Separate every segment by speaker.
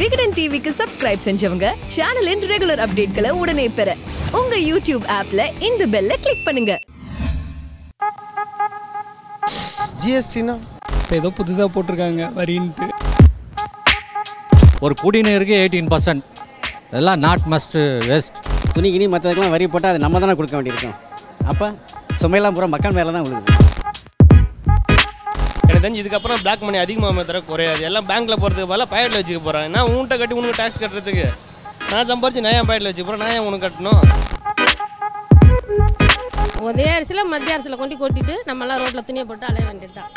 Speaker 1: விகடன் டிவிக்கு சப்ஸ்கிரைப் செஞ்சவங்க சேனலின் ரெகுலர் அப்டேட்களை உடனே பெற உங்க யூடியூப் ஆப்ல இந்த பெல்ல கிளிக் பண்ணுங்க ஜிஎஸ்டினா இப்போ ஏதோ புதுசாக போட்டிருக்காங்க வரின்ட்டு ஒரு குடிநீருக்கு எயிட்டீன் பர்சன்ட் இதெல்லாம் நாட் மஸ்ட் வேஸ்ட் துணி கிணி மற்றதுக்கெல்லாம் வரி போட்டால் அது நம்ம தானே கொடுக்க வேண்டியிருக்கோம் அப்போ சுமையெல்லாம் பூரா மக்கள் மேலே தான் விழுது தெரிஞ்சு இதுக்கப்புறம் பிளாக் மணி அதிகமாக தர குறையாது எல்லாம் பேங்க்கில் போகிறதுக்கு பதிலாக பயிரில் வச்சுக்க போகிறேன் நான் உன்கிட்ட கட்டி உனக்கு டேக்ஸ் கட்டுறதுக்கு நான் சம்பாரிச்சு நான் என் பயிரில் வச்சு போகிறேன் நான் ஏன் உனக்கு கட்டணும் உதய அரிசியில் மத்திய அரசில் கொண்டு கொட்டிட்டு நம்மளாம் ரோட்டில் துணியை போட்டு அலைய வேண்டியது தான்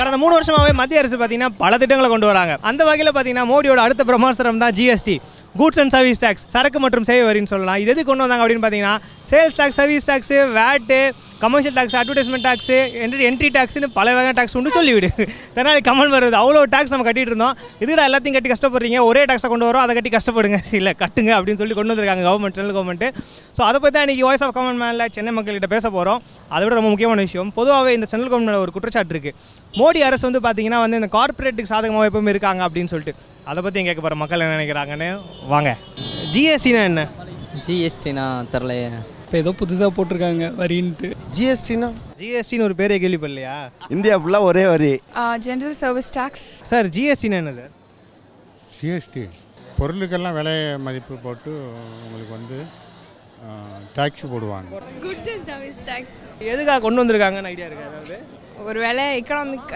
Speaker 1: கடந்த மூணு வருஷமாகவே மத்திய அரசு பார்த்தீங்கன்னா பல திட்டங்களை கொண்டு வராங்க அந்த வகையில் பார்த்தீங்கன்னா மோடியோட அடுத்த பிரமாஸ்திரம் தான் GST goods and service tax சரக்கு மற்றும் சேவை வரின்னு சொல்லலாம் இது எது கொண்டு வந்தாங்க அப்படின்னு பார்த்தீங்கன்னா sales tax service tax VAT commercial tax advertisement tax entry entry டேக்ஸ்னு பல வகையான டேக்ஸ் உண்டு சொல்லிவிடு தெனாலி கமல் வருது அவ்வளோ டேக்ஸ் நம்ம கட்டிட்டு இருந்தோம் இதுக்கட எல்லாத்தையும் கட்டி கஷ்டப்படுறீங்க ஒரே டேக்ஸை கொண்டு வரோம் அதை கட்டி கஷ்டப்படுங்க இல்லை கட்டுங்க அப்படின்னு சொல்லி கொண்டு வந்திருக்காங்க கவர்மெண்ட் சென்ட்ரல் கவர்மெண்ட் ஸோ அதை பற்றி தான் இன்றைக்கி voice of common man Chennai மக்கள்கிட்ட பேச போகிறோம் அதை விட ரொம்ப முக்கியமான விஷயம் பொதுவாகவே இந்த சென்ட்ரல் கவர்மெண்ட்டில் ஒரு குற்றச்சாட்டு இருக்குது மோடி அரசு வந்து பார்த்திங்கன்னா வந்து இந்த கார்ப்பரேட்டுக்கு சாதகமாக எப்பவுமே இருக்காங்க அப்படின்னு சொல்லிட்டு அதை பற்றி கேட்க போகிற மக்கள் என்ன நினைக்கிறாங்கன்னு வாங்க ஜிஎஸ்டினா என்ன ஜிஎஸ்டினா தரலையே இப்போ ஏதோ புதுசாக போட்டிருக்காங்க வரின்ட்டு ஜிஎஸ்டினா ஜிஎஸ்டின்னு ஒரு பேரே கேள்விப்படலையா இந்தியா ஃபுல்லாக ஒரே வரி ஜென்ரல் சர்வீஸ் டேக்ஸ் சார் ஜிஎஸ்டினா என்ன சார் ஜிஎஸ்டி பொருளுக்கெல்லாம் விலை மதிப்பு போட்டு உங்களுக்கு வந்து டேக்ஸ் போடுவாங்க குட்ஸ் அண்ட் சர்வீஸ் டேக்ஸ் எதுக்காக கொண்டு வந்திருக்காங்கன்னு ஐடியா இருக்கு அதாவது ஒரு வேலை எக்கனாமிக்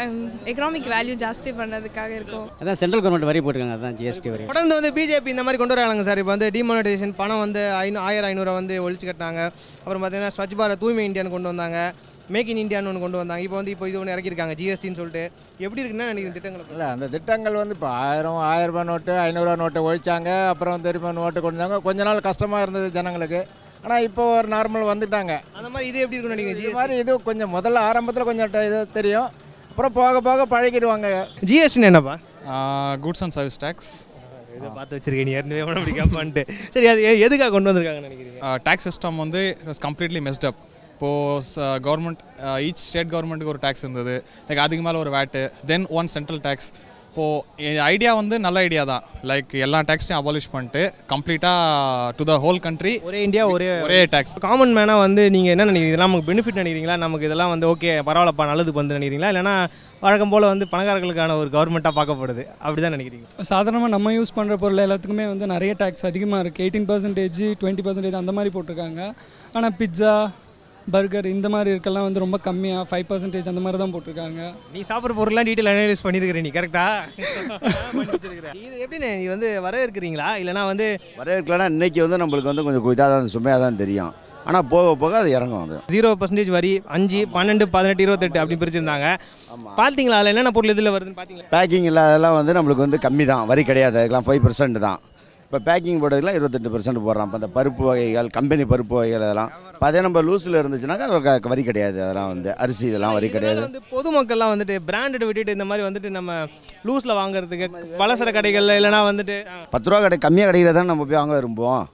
Speaker 1: எக்கனாமிக் வேல்யூ ஜாஸ்தி பண்ணதுக்காக இருக்கும் அதான் சென்ட்ரல் கவர்மெண்ட் வரி போட்டுருக்காங்க அதான் ஜிஎஸ்டி வரி தொடர்ந்து வந்து பிஜேபி இந்த மாதிரி கொண்டு வராங்க சார் இப்போ வந்து டிமானிட்டைசேஷன் பணம் வந்து ஐநூ ஆயிரம் ஐநூறுவா வந்து ஒழிச்சு கட்டாங்க அப்புறம் பார்த்தீங்கன்னா ஸ்வச் பாரத் தூய்மை இந்தியான்னு கொண்டு வந்தாங்க மேக் இன் இந்தியான்னு ஒன்று கொண்டு வந்தாங்க இப்போ வந்து இப்போ இது ஒன்று இறக்கிருக்காங்க ஜிஎஸ்டின்னு சொல்லிட்டு எப்படி இருக்குன்னா எனக்கு திட்டங்கள் இல்லை அந்த திட்டங்கள் வந்து இப்போ ஆயிரம் ஆயிரம் ரூபாய் நோட்டு ஐநூறுரூவா நோட்டை ஒழிச்சாங்க அப்புறம் திரும்ப நோட்டு கொண்டு வந்தாங்க கொஞ்ச நாள் கஷ்டமாக இருந்தது ஜனங்களுக்கு ஆனால் இப்போ ஒரு நார்மல் வந்துட்டாங்க அந்த மாதிரி இது எப்படி இருக்குன்னு நினைக்கிறீங்க இது மாதிரி இது கொஞ்சம் முதல்ல ஆரம்பத்தில் கொஞ்சம் இது தெரியும் அப்புறம் போக போக பழகிடுவாங்க ஜிஎஸ்டின்னு என்னப்பா கூட்ஸ் அண்ட் சர்வீஸ் டேக்ஸ் இதை பார்த்து வச்சிருக்கேன் நீ ஏற்கனவே அப்படி கேட்பான்ட்டு சரி அது எதுக்காக கொண்டு வந்திருக்காங்க நினைக்கிறீங்க டேக்ஸ் சிஸ்டம் வந்து கம்ப்ளீட்லி மெஸ்ட் அப் இப்போது கவர்மெண்ட் ஈச் ஸ்டேட் கவர்மெண்ட்டுக்கு ஒரு டேக்ஸ் இருந்தது லைக் அதுக்கு மேலே ஒரு VAT then one central tax இப்போது ஐடியா வந்து நல்ல ஐடியா தான் லைக் எல்லா டேக்ஸையும் அபாலிஷ் பண்ணிட்டு கம்ப்ளீட்டாக டு த ஹோல் கண்ட்ரி ஒரே இந்தியா ஒரே ஒரே டேக்ஸ் காமன் மேனாக வந்து நீங்கள் என்ன நினைக்கிறீங்க இதெல்லாம் நமக்கு பெனிஃபிட் நினைக்கிறீங்களா நமக்கு இதெல்லாம் வந்து ஓகே பரவாயில்லப்பா நல்லது வந்து நினைக்கிறீங்களா இல்லைனா வழக்கம் போல் வந்து பணக்காரர்களுக்கான ஒரு கவர்மெண்ட்டாக பார்க்கப்படுது அப்படி தான் நினைக்கிறீங்க சாதாரணமாக நம்ம யூஸ் பண்ணுற பொருள் எல்லாத்துக்குமே வந்து நிறைய டேக்ஸ் அதிகமாக இருக்குது எயிட்டீன் பர்சன்டேஜ் டுவெண்ட்டி பர்சன்டேஜ் அந்த மாதிரி போட்டிருக்காங்க ஆனால் பிட்ஸா பர்கர் இந்த மாதிரி இருக்கெல்லாம் வந்து ரொம்ப கம்மியாக ஃபைவ் பர்சன்டேஜ் அந்த மாதிரி தான் போட்டிருக்காங்க நீ சாப்பிட்ற பொருள்லாம் டீட்டெயில் அனலைஸ் பண்ணியிருக்கிற நீ கரெக்டாக இது எப்படின்னு நீ வந்து வரவேற்கிறீங்களா இல்லைனா வந்து வரவேற்கலாம் இன்றைக்கி வந்து நம்மளுக்கு வந்து கொஞ்சம் இதாக தான் சுமையாக தான் தெரியும் ஆனால் போக போக அது இறங்கும் அது ஜீரோ பர்சன்டேஜ் வரி அஞ்சு பன்னெண்டு பதினெட்டு இருபத்தெட்டு அப்படி பிரிச்சிருந்தாங்க பார்த்தீங்களா அதில் என்னென்ன பொருள் இதில் வருதுன்னு பார்த்தீங்களா பேக்கிங் இல்லாதெல்லாம் வந்து நம்மளுக்கு வந்து கம்மி தான் வரி கிடையாது அதுக்கெல்லாம் ஃபைவ் பர்சன்ட் தான் இப்போ பேக்கிங் போடுறதுலாம் இருபத்தெட்டு பர்சன்ட் போடுறான் இப்போ அந்த பருப்பு வகைகள் கம்பெனி பருப்பு வகைகள் அதெல்லாம் இப்போ அதே நம்ம லூஸில் இருந்துச்சுனாக்கா அது வரி கிடையாது அதெல்லாம் வந்து அரிசி இதெல்லாம் வரி கிடையாது வந்து பொதுமக்கள்லாம் வந்துட்டு பிராண்டட் விட்டுட்டு இந்த மாதிரி வந்துட்டு நம்ம லூஸில் வாங்குறதுக்கு பலசர கடைகளில் இல்லைனா வந்துட்டு பத்து ரூபா கடை கம்மியாக கிடைக்கிறது தான் நம்ம போய் வாங்க விரும்புவோம்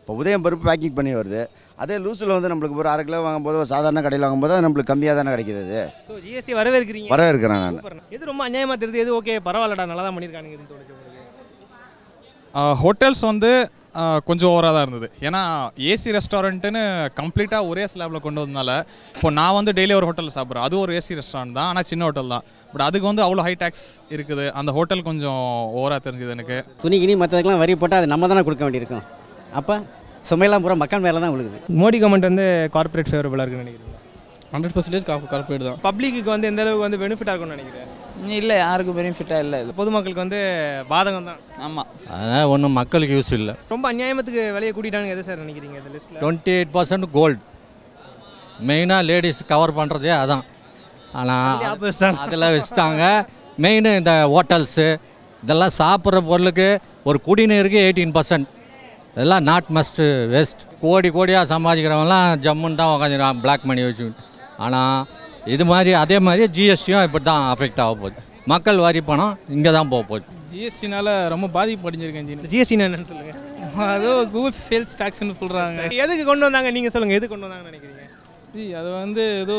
Speaker 1: இப்போ உதயம் பருப்பு பேக்கிங் பண்ணி வருது அதே லூஸில் வந்து நம்மளுக்கு ஒரு அரை கிலோ வாங்கும்போது ஒரு சாதாரண கடையில் வாங்கும்போது அது நம்மளுக்கு கம்மியாக தானே கிடைக்கிறது ஜிஎஸ்டி வரவேற்கிறீங்க வரவேற்கிறேன் நான் எது ரொம்ப அநியாயமாக தெரியுது எது ஓகே பரவாயில்லடா நல்லா தான் பண்ணியிருக்காங்க ஹோட்டல்ஸ் வந்து கொஞ்சம் ஓவராக தான் இருந்தது ஏன்னா ஏசி ரெஸ்டாரண்ட்டுன்னு கம்ப்ளீட்டாக ஒரே ஸ்லாபில் கொண்டு வந்தனால இப்போ நான் வந்து டெய்லி ஒரு ஹோட்டலில் சாப்பிட்றேன் அது ஒரு ஏசி ரெஸ்டாரண்ட் தான் ஆனால் சின்ன ஹோட்டல் தான் பட் அதுக்கு வந்து அவ்வளோ ஹை டேக்ஸ் இருக்குது அந்த ஹோட்டல் கொஞ்சம் ஓவராக தெரிஞ்சுது எனக்கு துணி கிணி மற்றதுக்கெலாம் வரி போட்டால் அது நம்ம தானே கொடுக்க வேண்டியிருக்கும் அப்போ சுமையெல்லாம் பூரா மக்கள் மேலே தான் விழுகுது மோடி கவர்மெண்ட் வந்து கார்பரேட் ஃபேவரபுளாக இருக்குன்னு நினைக்கிறேன் ஹண்ட்ரட் பர்சன்டேஜ் கார்பரேட் தான் பப்ளிக்கு வந்து எந்த அளவுக்கு வந்து பெனிஃபிட்டாக இருக்கும்னு நினைக்கிறேன் இல்லை யாருக்கும் பெனிஃபிட்டாக இல்லை இது பொதுமக்களுக்கு வந்து பாதகம் தான் ஆமாம் அதனால் ஒன்றும் மக்களுக்கு யூஸ் இல்லை ரொம்ப அநியாயமத்துக்கு விலையை கூட்டிட்டாங்க எது சார் நினைக்கிறீங்க இந்த லிஸ்ட்டில் டுவெண்ட்டி எயிட் பர்சன்ட் கோல்டு மெயினாக லேடிஸ் கவர் பண்ணுறதே அதான் ஆனால் அதில் வச்சுட்டாங்க மெயின் இந்த ஹோட்டல்ஸு இதெல்லாம் சாப்பிட்ற பொருளுக்கு ஒரு குடிநீருக்கு எயிட்டீன் பர்சன்ட் இதெல்லாம் நாட் மஸ்ட்டு வேஸ்ட் கோடி கோடியாக சம்பாதிக்கிறவங்களாம் ஜம்முன்னு தான் உக்காந்துருக்கான் பிளாக் மணி வச்சு ஆனால் இது மாதிரி அதே மாதிரி ஜிஎஸ்டியும் இப்போ தான் அஃபெக்ட் ஆக போகுது மக்கள் வரி பணம் இங்கே தான் போக போகுது ஜிஎஸ்டினால ரொம்ப பாதிப்பு அடைஞ்சிருக்கேன் ஜி ஜிஎஸ்டின்னு என்னன்னு சொல்லுங்கள் அதோ கூகுள்ஸ் சேல்ஸ் டேக்ஸ்னு சொல்கிறாங்க எதுக்கு கொண்டு வந்தாங்க நீங்கள் சொல்லுங்கள் எது கொண்டு வந்தாங்கன்னு நினைக்கிறீங்க ஜி அது வந்து ஏதோ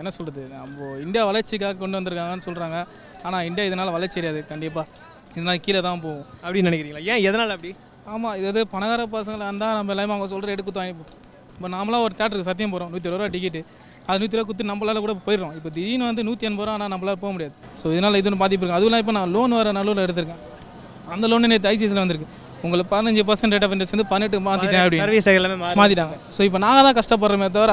Speaker 1: என்ன சொல்கிறது நம்ம இந்தியா வளர்ச்சிக்காக கொண்டு வந்திருக்காங்கன்னு சொல்கிறாங்க ஆனால் இந்தியா இதனால் வளர்ச்சி அடையாது கண்டிப்பாக இதனால் கீழே தான் போகும் அப்படின்னு நினைக்கிறீங்களா ஏன் எதனால் அப்படி ஆமாம் இது வந்து பணக்கார பசங்களாக இருந்தால் நம்ம எல்லாமே அவங்க சொல்கிற எடுத்து வாங்கிப்போம் இப்போ நாமளாக ஒரு தேட்டருக்கு சத்தியம் போகிறோம் நூற்றி இருபது ரூபா டிக்கெட்டு அது நூற்றி ரூபா கொடுத்து நம்மளால் கூட போயிடும் இப்போ திடீர்னு வந்து நூற்றி எண்பது ரூபா ஆனால் நம்மளால் போக முடியாது ஸோ இதனால் இதுன்னு பாதிப்பு இருக்கும் அதுவும் இப்போ நான் லோன் வர நல்லூரில் எடுத்திருக்கேன் அந்த லோன் நேற்று ஐசிஎஸ்சில் வந்திருக்கு உங்களுக்கு பதினஞ்சு பர்சன்ட் ரேட் ஆஃப் இன்ட்ரெஸ்ட் வந்து பன்னெண்டு மாற்றிட்டேன் அப்படின்னு சர்வீஸ் எல்லாமே மாற்றிட்டாங்க ஸோ இப்போ நாங்கள் தான் கஷ்டப்படுறோமே தவிர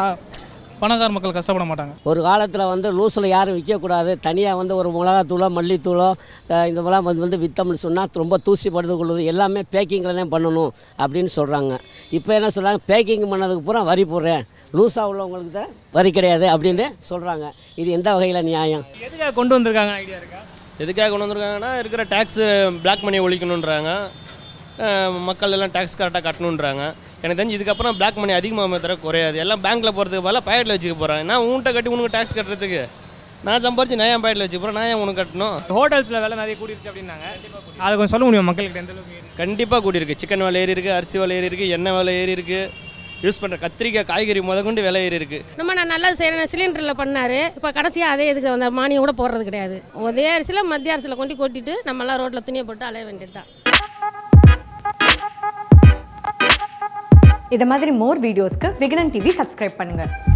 Speaker 1: பணக்கார மக்கள் கஷ்டப்பட மாட்டாங்க ஒரு காலத்தில் வந்து லூஸில் யாரும் விற்கக்கூடாது தனியாக வந்து ஒரு மிளகாத்தூளோ மல்லித்தூளோ இந்த மாதிரிலாம் வந்து வந்து விற்றோம்னு சொன்னால் ரொம்ப தூசிப்படுத்து கொள்ளுது எல்லாமே பேக்கிங்கில் தான் பண்ணணும் அப்படின்னு சொல்கிறாங்க இப்போ என்ன சொல்கிறாங்க பேக்கிங் பண்ணதுக்கு பூரா வரி போடுறேன் லூஸாக உள்ளவங்களுக்கு தான் வரி கிடையாது அப்படின்னு சொல்கிறாங்க இது எந்த வகையில் நியாயம் எதுக்காக கொண்டு வந்திருக்காங்க ஐடியா இருக்கா எதுக்காக கொண்டு வந்திருக்காங்கன்னா இருக்கிற டேக்ஸ் பிளாக் மணி ஒழிக்கணுன்றாங்க மக்கள் எல்லாம் டேக்ஸ் கரெக்டாக கட்டணுன்றாங்க எனக்கு தெரிஞ்சு இதுக்கப்புறம் பிளாக் மணி அதிகமாக தர குறையாது எல்லாம் பேங்க்கில் போகிறதுக்கு பதிலாக பயிரில் வச்சுக்க போகிறேன் நான் உங்கள்கிட்ட கட்டி உனக்கு டேக்ஸ் கட்டுறதுக்கு நான் சம்பாரிச்சு நான் என் பாக்கெட்டில் வச்சு போகிறேன் நான் ஏன் உனக்கு கட்டணும் ஹோட்டல்ஸில் வேலை நிறைய கூட்டிருச்சு அப்படின்னாங்க அதை கொஞ்சம் சொல்ல முடியும் மக்களுக்கு எந்த கண்டிப்பாக கூட்டியிருக்கு சிக்கன் விலை ஏறி இருக்குது அரிசி விலை ஏறி இருக்குது எண்ணெய் விலை ஏறி இருக்குது யூஸ் பண்ணுற கத்திரிக்காய் காய்கறி முத கொண்டு விலை ஏறி இருக்குது நம்ம நான் நல்லா செய்கிறேன் சிலிண்டரில் பண்ணார் இப்போ கடைசியாக அதே இதுக்கு அந்த மானியம் கூட போடுறது கிடையாது ஒரே அரிசியில் மத்திய அரசில் கொண்டு கொட்டிட்டு நம்மளாம் ரோட்டில் துணியை போட்டு அலைய வேண்டியது தான் இதை மாதிரி மோர் வீடியோஸ்க்கு விகடன் டிவி சப்ஸ்கிரைப் பண்ணுங்கள்